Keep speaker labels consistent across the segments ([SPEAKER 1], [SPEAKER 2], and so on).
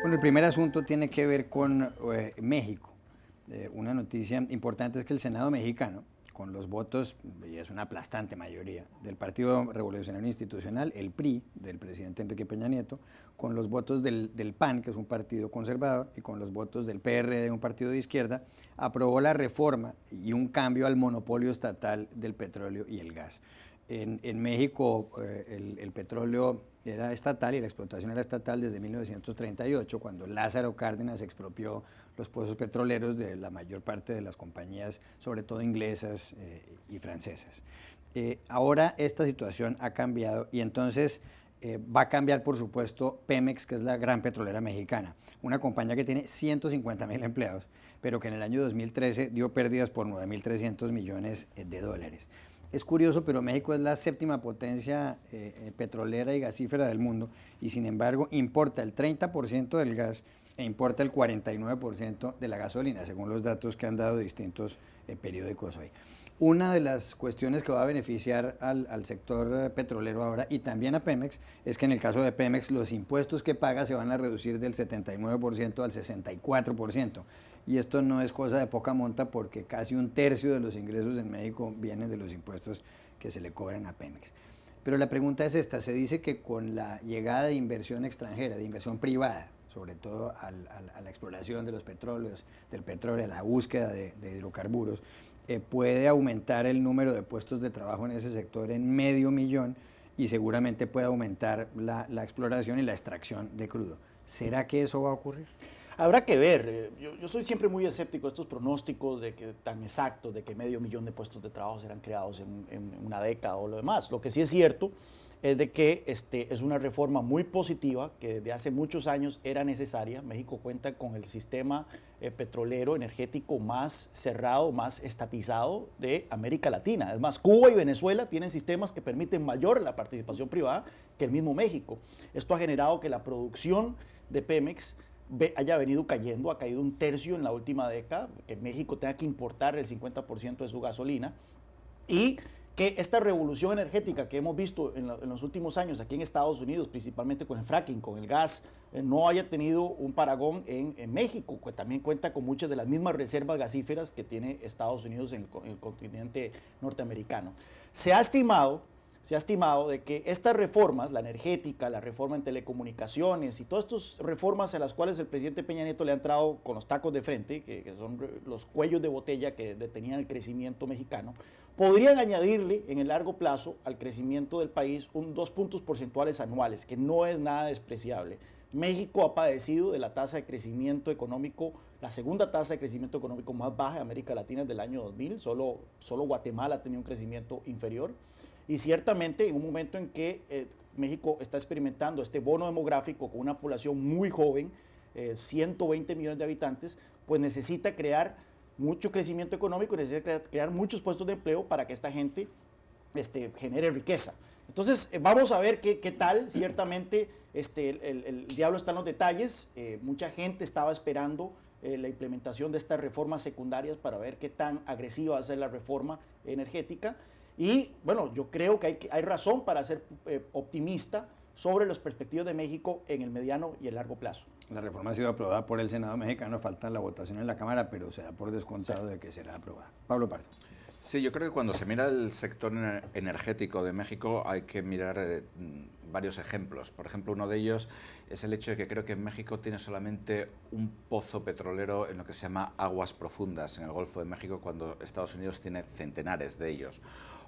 [SPEAKER 1] Bueno, el primer asunto tiene que ver con eh, México. Eh, una noticia importante es que el Senado mexicano, con los votos, y es una aplastante mayoría, del Partido Revolucionario Institucional, el PRI, del presidente Enrique Peña Nieto, con los votos del, PAN, que es un partido conservador, y con los votos del PRD, un partido de izquierda, aprobó la reforma y un cambio al monopolio estatal del petróleo y el gas. En, México eh, el petróleo era estatal y la explotación era estatal desde 1938, cuando Lázaro Cárdenas expropió los pozos petroleros de la mayor parte de las compañías, sobre todo inglesas eh, y francesas. Eh, ahora esta situación ha cambiado y entonces eh, va a cambiar, por supuesto, Pemex, que es la gran petrolera mexicana, una compañía que tiene 150 mil empleados, pero que en el año 2013 dio pérdidas por 9.300 millones de dólares es curioso, pero México es la séptima potencia eh, eh, petrolera y gasífera del mundo y sin embargo importa el 30% del gas e importa el 49% de la gasolina, según los datos que han dado distintos eh, periódicos hoy. Una de las cuestiones que va a beneficiar al, al, sector petrolero ahora y también a Pemex es que en el caso de Pemex los impuestos que paga se van a reducir del 79% al 64%. Y esto no es cosa de poca monta porque casi un tercio de los ingresos en México vienen de los impuestos que se le cobran a Pemex. Pero la pregunta es esta, se dice que con la llegada de inversión extranjera, de inversión privada, sobre todo a la exploración de los petróleos, del petróleo, a la búsqueda de, hidrocarburos, eh, puede aumentar el número de puestos de trabajo en ese sector en medio millón y seguramente puede aumentar la exploración y la extracción de crudo. ¿Será que eso va a ocurrir? Habrá que ver.
[SPEAKER 2] Eh, yo, soy siempre muy escéptico de estos pronósticos de que tan exactos, de que medio millón de puestos de trabajo serán creados en, una década o lo demás. Lo que sí es cierto es de que este, es una reforma muy positiva que desde hace muchos años era necesaria. México cuenta con el sistema eh, petrolero energético más cerrado, más estatizado de América Latina. Es más, Cuba y Venezuela tienen sistemas que permiten mayor la participación privada que el mismo México. Esto ha generado que la producción de Pemex haya venido cayendo, ha caído un tercio en la última década, que México tenga que importar el 50% de su gasolina y que esta revolución energética que hemos visto en, los últimos años aquí en Estados Unidos, principalmente con el fracking, con el gas, eh, no haya tenido un paragón en, México, que también cuenta con muchas de las mismas reservas gasíferas que tiene Estados Unidos en el continente norteamericano. Se ha estimado se ha estimado de que estas reformas, la energética, la reforma en telecomunicaciones y todas estas reformas a las cuales el presidente Peña Nieto le ha entrado con los tacos de frente, que, son los cuellos de botella que detenían el crecimiento mexicano, podrían añadirle en el largo plazo al crecimiento del país un dos puntos porcentuales anuales, que no es nada despreciable. México ha padecido de la tasa de crecimiento económico, la segunda tasa de crecimiento económico más baja de América Latina del año 2000, solo, solo Guatemala tenía un crecimiento inferior. Y ciertamente en un momento en que eh, México está experimentando este bono demográfico con una población muy joven, 120 eh, millones de habitantes, pues necesita crear mucho crecimiento económico, necesita crear muchos puestos de empleo para que esta gente este, genere riqueza. Entonces, eh, vamos a ver qué, tal. Ciertamente, este, el, diablo está en los detalles. mucha gente estaba esperando la implementación de estas reformas secundarias para ver qué tan agresiva va a ser la reforma energética. Y bueno, yo creo que hay, hay razón para ser eh, optimista sobre las perspectivas de México en el mediano y el largo plazo.
[SPEAKER 1] La reforma ha sido aprobada por el Senado mexicano, falta la votación en la Cámara, pero será por descontado de que será aprobada. Pablo Pardo.
[SPEAKER 3] Sí, yo creo que cuando se mira el sector energético de México hay que mirar eh, mm, varios ejemplos. Por ejemplo, uno de ellos es el hecho de que creo que México tiene solamente un pozo petrolero en lo que se llama aguas profundas en el Golfo de México, cuando Estados Unidos tiene centenares de ellos.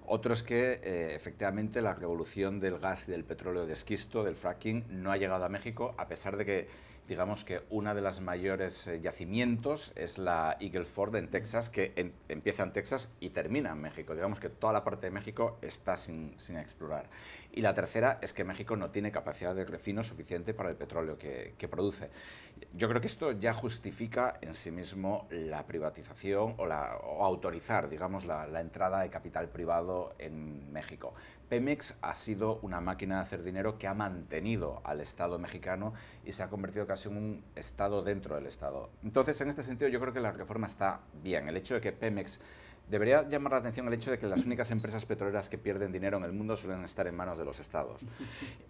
[SPEAKER 3] Otro es que eh, efectivamente la revolución del gas y del petróleo de esquisto, del fracking, no ha llegado a México, a pesar de que digamos que una de las mayores eh, yacimientos es la Eagle Ford en Texas, que empieza en Texas y termina en México. Digamos que toda la parte de México está sin, explorar. Y la tercera es que México no tiene capacidad de refino suficiente para el petróleo que produce. Yo creo que esto ya justifica en sí mismo la privatización o, autorizar, digamos, la, entrada de capital privado en México. Pemex ha sido una máquina de hacer dinero que ha mantenido al Estado mexicano y se ha convertido casi en un Estado dentro del Estado. Entonces, en este sentido, yo creo que la reforma está bien. El hecho de que Pemex Debería llamar la atención el hecho de que las únicas empresas petroleras que pierden dinero en el mundo suelen estar en manos de los estados.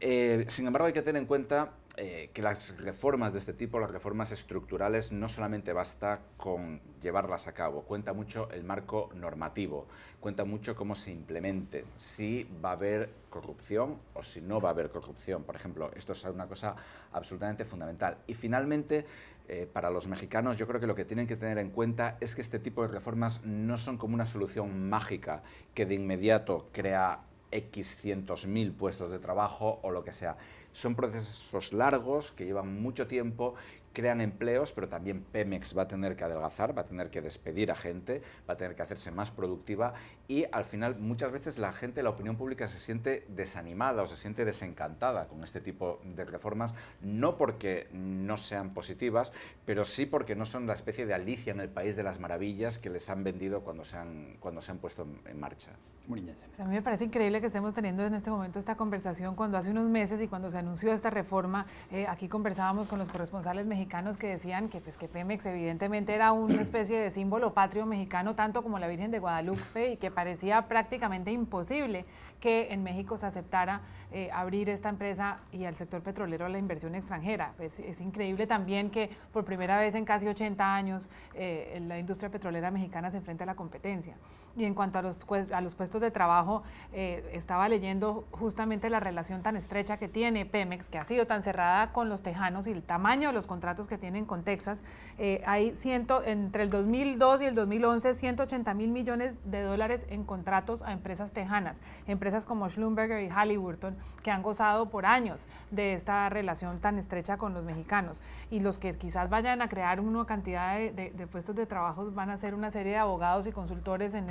[SPEAKER 3] Eh, sin embargo, hay que tener en cuenta eh, que las reformas de este tipo, las reformas estructurales, no solamente basta con llevarlas a cabo, cuenta mucho el marco normativo, cuenta mucho cómo se implemente, si va a haber corrupción o si no va a haber corrupción. Por ejemplo, esto es una cosa absolutamente fundamental. Y finalmente, eh, para los mexicanos yo creo que lo que tienen que tener en cuenta es que este tipo de reformas no son como una solución mágica que de inmediato crea X cientos mil puestos de trabajo o lo que sea. Son procesos largos que llevan mucho tiempo, crean empleos, pero también Pemex va a tener que adelgazar, va a tener que despedir a gente, va a tener que hacerse más productiva y al final muchas veces la gente, la opinión pública se siente desanimada o se siente desencantada con este tipo de reformas, no porque no sean positivas, pero sí porque no son la especie de Alicia en el País de las Maravillas que les han vendido cuando se han, cuando se han puesto en, marcha.
[SPEAKER 1] Pues
[SPEAKER 4] a mí me parece increíble que estemos teniendo en este momento esta conversación cuando hace unos meses y cuando se anunció esta reforma, eh, aquí conversábamos con los corresponsales mexicanos, que decían que, pues, que Pemex evidentemente era una especie de símbolo patrio mexicano, tanto como la Virgen de Guadalupe, y que parecía prácticamente imposible que en México se aceptara eh, abrir esta empresa y al sector petrolero a la inversión extranjera. Pues, es increíble también que por primera vez en casi 80 años eh, la industria petrolera mexicana se enfrenta a la competencia. Y en cuanto a los, pues, a los puestos de trabajo, eh, estaba leyendo justamente la relación tan estrecha que tiene Pemex, que ha sido tan cerrada con los tejanos y el tamaño de los contratos que tienen con Texas. Eh, hay entre el 2002 y el 2011 180 mil millones de dólares en contratos a empresas tejanas, empresas como Schlumberger y Halliburton, que han gozado por años de esta relación tan estrecha con los mexicanos. Y los que quizás vayan a crear una cantidad de, puestos de trabajo van a ser una serie de abogados y consultores en,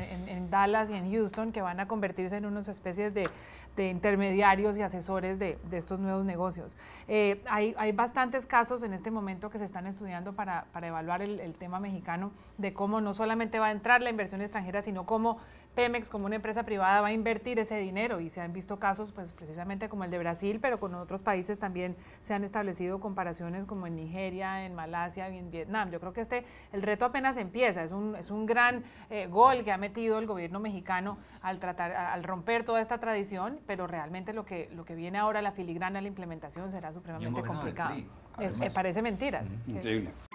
[SPEAKER 4] Dallas y en Houston que van a convertirse en unas especies de, intermediarios y asesores de, estos nuevos negocios. Eh, hay, hay bastantes casos en este momento que se están estudiando para, evaluar el, tema mexicano de cómo no solamente va a entrar la inversión extranjera, sino cómo Pemex, como una empresa privada, va a invertir ese dinero. Y se han visto casos, pues precisamente como el de Brasil, pero con otros países también se han establecido comparaciones como en Nigeria, en Malasia y en Vietnam. Yo creo que este, el reto apenas empieza. Es un, es un gran eh, gol que ha metido el gobierno mexicano al, tratar, al romper toda esta tradición, pero realmente lo que, lo que viene ahora, la filigrana, la implementación, será supremamente complicado. Me eh, parece mentiras. Increíble.